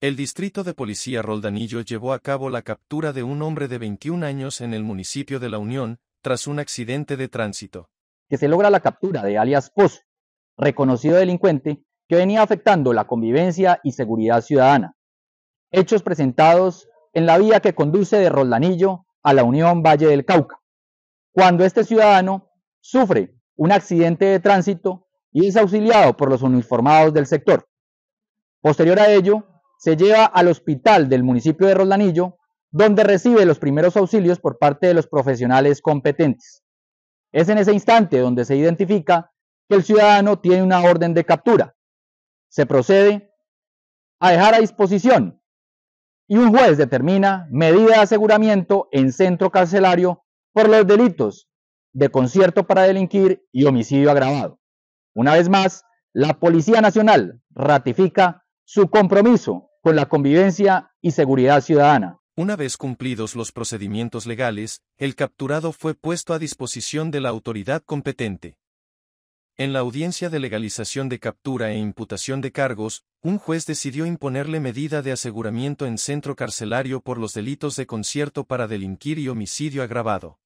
El distrito de policía Roldanillo llevó a cabo la captura de un hombre de 21 años en el municipio de La Unión, tras un accidente de tránsito. Que se logra la captura de alias Pozo, reconocido delincuente que venía afectando la convivencia y seguridad ciudadana. Hechos presentados en la vía que conduce de Roldanillo a la Unión Valle del Cauca. Cuando este ciudadano sufre un accidente de tránsito y es auxiliado por los uniformados del sector. Posterior a ello, se lleva al hospital del municipio de Roslanillo, donde recibe los primeros auxilios por parte de los profesionales competentes. Es en ese instante donde se identifica que el ciudadano tiene una orden de captura. Se procede a dejar a disposición y un juez determina medida de aseguramiento en centro carcelario por los delitos de concierto para delinquir y homicidio agravado. Una vez más, la Policía Nacional ratifica su compromiso la convivencia y seguridad ciudadana. Una vez cumplidos los procedimientos legales, el capturado fue puesto a disposición de la autoridad competente. En la audiencia de legalización de captura e imputación de cargos, un juez decidió imponerle medida de aseguramiento en centro carcelario por los delitos de concierto para delinquir y homicidio agravado.